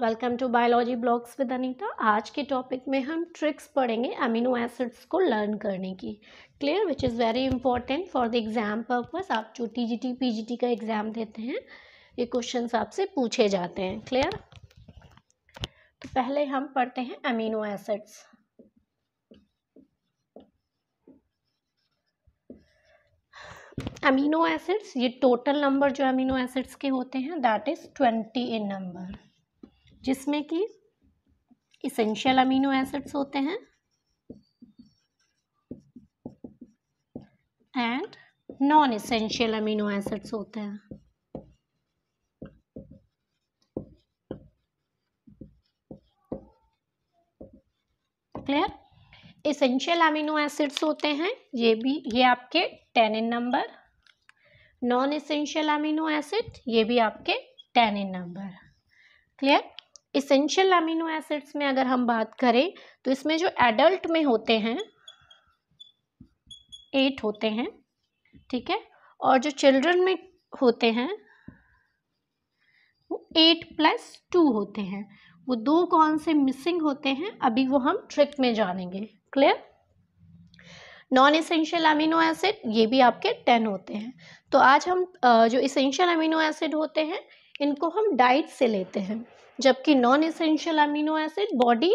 welcome to biology blogs with Anita आज के topic में हम ट्रिक्स पढ़ेंगे अमीनो एसिड्स को लर्न करने की clear which is very important for the exam purpose आप जो T G T P G T का एग्ज़ाम देते हैं ये क्वेश्चन आपसे पूछे जाते हैं क्लियर तो पहले हम पढ़ते हैं अमीनो एसिड्स अमीनो एसिड्स ये टोटल नंबर जो अमीनो एसिड्स के होते हैं that is twenty in number जिसमें कि इसेंशियल अमीनो एसिड्स होते हैं and non essential amino acids होते हैं क्लियर इसेंशियल अमीनो एसिड्स होते हैं ये भी ये आपके ten in number non essential amino acid ये भी आपके ten in number clear essential amino acids में अगर हम बात करें तो इसमें जो एडल्ट में होते हैं एट होते हैं ठीक है और जो चिल्ड्रन में होते हैं वो एट प्लस टू होते हैं वो दो कौन से मिसिंग होते हैं अभी वो हम ट्रिक में जानेंगे clear non essential amino acid ये भी आपके टेन होते हैं तो आज हम जो इसेंशियल अमीनो एसिड होते हैं इनको हम डाइट से लेते हैं जबकि non essential amino acid body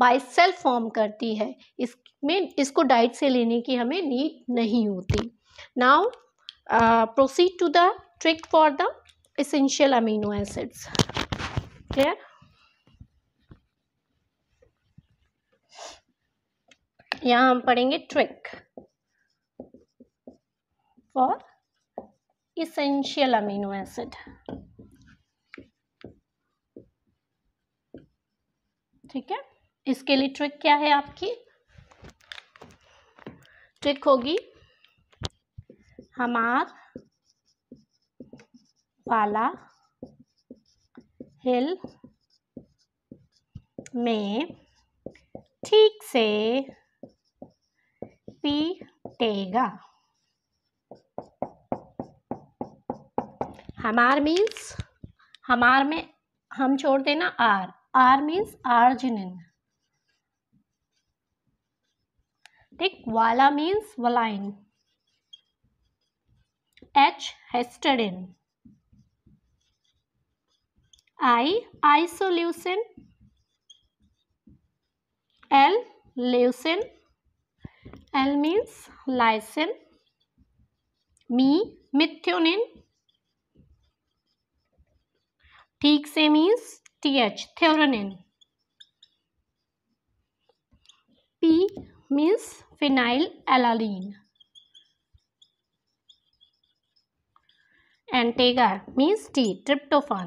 by self form करती है इसमें इसको डाइट से लेने की हमें नीड नहीं होती now proceed to the trick for the essential amino acids clear यहाँ हम पढ़ेंगे trick for essential amino acid ठीक है इसके लिए ट्रिक क्या है आपकी ट्रिक होगी हमार वाला हिल में ठीक से पीटेगा हमार मीन्स हमार में हम छोड़ देना आर आर मीन्स आर्जिनिन ठीक वाला means valine H histidine I isoleucine L leucine l means lysine me methionine ठीक से means T H threonine P means phenylalanine and agar means T tryptophan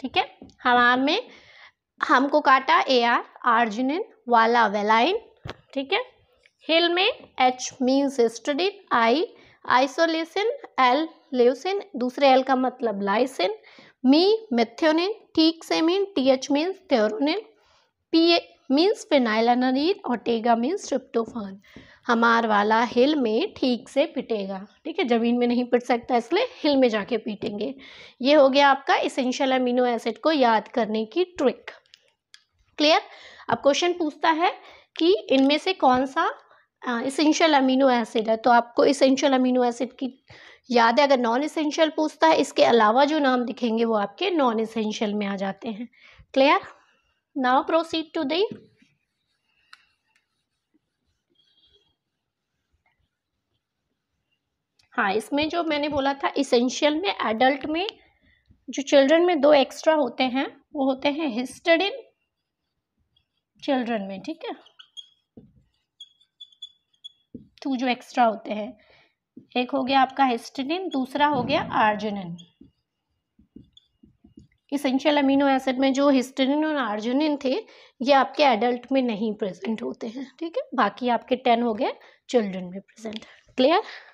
ठीक है हमार में हमको काटा ए आर आर्जिनिन वाला वेलाइन ठीक है हिल में H means study I isoleucine L leucine दूसरे एल का मतलब लाइसिन मी मेथ्योनिन ठीक से mean T H means threonine P A means phenylalanine और टेगा मीन्स ट्रिप्टोफान हमार वाला हिल में ठीक से पिटेगा ठीक है ज़मीन में नहीं पिट सकता इसलिए हिल में जाके पीटेंगे ये हो गया आपका इसेंशियल अमीनो एसिड को याद करने की ट्रिक क्लियर अब क्वेश्चन पूछता है कि इनमें से कौन सा इसेंशियल अमीनो एसिड है तो आपको इसेंशियल अमीनो एसिड की याद है अगर नॉन इसेंशियल पूछता है इसके अलावा जो नाम दिखेंगे वो आपके नॉन इसेंशियल में आ जाते हैं clear now proceed to the हाँ इसमें जो मैंने बोला था इसेंशियल में एडल्ट में जो चिल्ड्रन में दो एक्स्ट्रा होते हैं वो होते हैं हिस्टडिन चिल्ड्रन में ठीक है टू जो एक्स्ट्रा होते हैं एक हो गया आपका हिस्टिडिन दूसरा हो गया आर्जिनिन इसेंशियल अमीनो एसिड में जो हिस्टिडिन और आर्जिनिन थे ये आपके एडल्ट में नहीं प्रेजेंट होते हैं ठीक है बाकी आपके टेन हो गए चिल्ड्रन में प्रेजेंट क्लियर